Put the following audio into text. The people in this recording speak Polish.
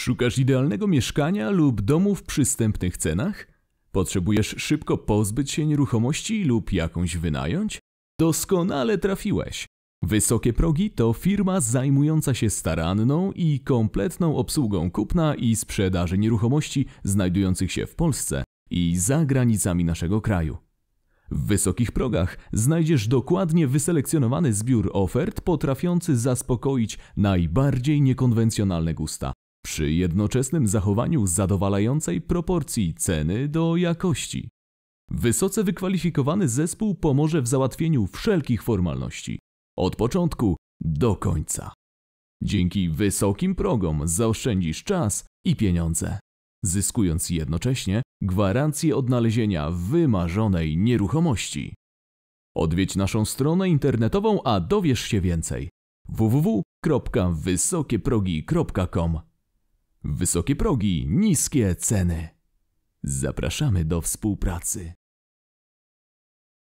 Szukasz idealnego mieszkania lub domu w przystępnych cenach? Potrzebujesz szybko pozbyć się nieruchomości lub jakąś wynająć? Doskonale trafiłeś. Wysokie Progi to firma zajmująca się staranną i kompletną obsługą kupna i sprzedaży nieruchomości znajdujących się w Polsce i za granicami naszego kraju. W wysokich progach znajdziesz dokładnie wyselekcjonowany zbiór ofert potrafiący zaspokoić najbardziej niekonwencjonalne gusta, przy jednoczesnym zachowaniu zadowalającej proporcji ceny do jakości. Wysoce wykwalifikowany zespół pomoże w załatwieniu wszelkich formalności, od początku do końca. Dzięki wysokim progom zaoszczędzisz czas i pieniądze, zyskując jednocześnie gwarancję odnalezienia wymarzonej nieruchomości. Odwiedź naszą stronę internetową, a dowiesz się więcej www.wysokieprogi.com Wysokie progi, niskie ceny. Zapraszamy do współpracy.